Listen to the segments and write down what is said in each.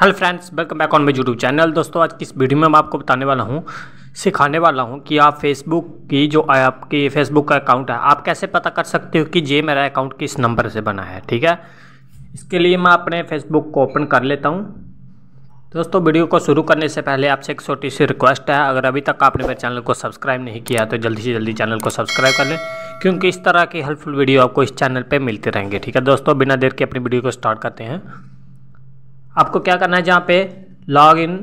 hello friends welcome back on my YouTube channel दोस्तों आज किस वीडियो में मैं आपको बताने वाला हूँ सिखाने वाला हूँ कि आप फेसबुक की जो आपकी फेसबुक का अकाउंट है आप कैसे पता कर सकते हो कि ये मेरा अकाउंट किस नंबर से बना है ठीक है इसके लिए मैं अपने फेसबुक को ओपन कर लेता हूँ दोस्तों वीडियो को शुरू करने से पहले आपसे एक छोटी सी रिक्वेस्ट है अगर अभी तक आपने मेरे चैनल को सब्सक्राइब नहीं किया तो जल्दी से जल्दी चैनल को सब्सक्राइब कर लें क्योंकि इस तरह की हेल्पफुल वीडियो आपको इस चैनल पर मिलते रहेंगे ठीक है दोस्तों बिना देर के अपनी वीडियो को स्टार्ट करते हैं आपको क्या करना है जहाँ पे लॉग इन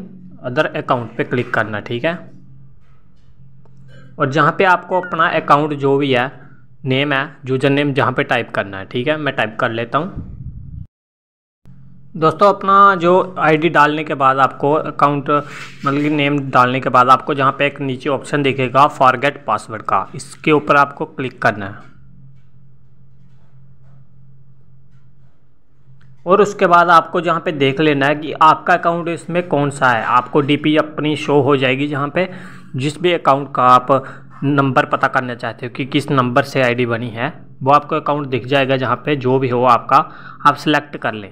अदर अकाउंट पे क्लिक करना ठीक है और जहाँ पे आपको अपना अकाउंट जो भी है नेम है यूजर नेम जहाँ पे टाइप करना है ठीक है मैं टाइप कर लेता हूँ दोस्तों अपना जो आईडी डालने के बाद आपको अकाउंट मतलब कि नेम डालने के बाद आपको जहाँ पे एक नीचे ऑप्शन दिखेगा फॉरगेट पासवर्ड का इसके ऊपर आपको क्लिक करना है और उसके बाद आपको जहाँ पे देख लेना है कि आपका अकाउंट इसमें कौन सा है आपको डीपी अपनी शो हो जाएगी जहाँ पे जिस भी अकाउंट का आप नंबर पता करना चाहते हो कि किस नंबर से आईडी बनी है वो आपको अकाउंट दिख जाएगा जहाँ पे जो भी हो आपका आप सिलेक्ट कर लें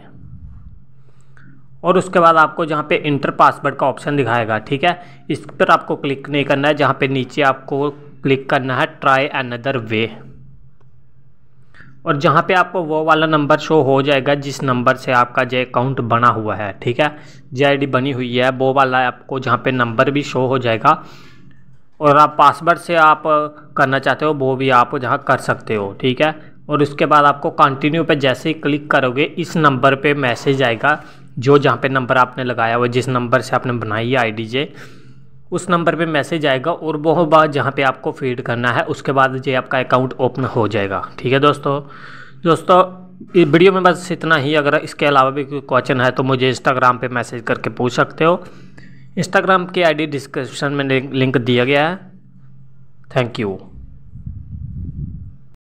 और उसके बाद आपको जहाँ पे इंटर पासवर्ड का ऑप्शन दिखाएगा ठीक है इस पर आपको क्लिक नहीं करना है जहाँ पर नीचे आपको क्लिक करना है ट्राई अनदर वे और जहाँ पे आपको वो वाला नंबर शो हो जाएगा जिस नंबर से आपका जे अकाउंट बना हुआ है ठीक है जे आई बनी हुई है वो वाला आपको जहाँ पे नंबर भी शो हो जाएगा और आप पासवर्ड से आप करना चाहते हो वो भी आप जहाँ कर सकते हो ठीक है और उसके बाद आपको कंटिन्यू पे जैसे ही क्लिक करोगे इस नंबर पे मैसेज आएगा जो जहाँ पे नंबर आपने लगाया हुआ जिस नंबर से आपने बनाई है आई डी जे उस नंबर पे मैसेज आएगा और वह बात जहाँ पे आपको फीड करना है उसके बाद जो आपका अकाउंट ओपन हो जाएगा ठीक है दोस्तों दोस्तों इस वीडियो में बस इतना ही अगर इसके अलावा भी कोई क्वेश्चन है तो मुझे इंस्टाग्राम पे मैसेज करके पूछ सकते हो इंस्टाग्राम की आईडी डिस्क्रिप्शन में लिंक दिया गया है थैंक यू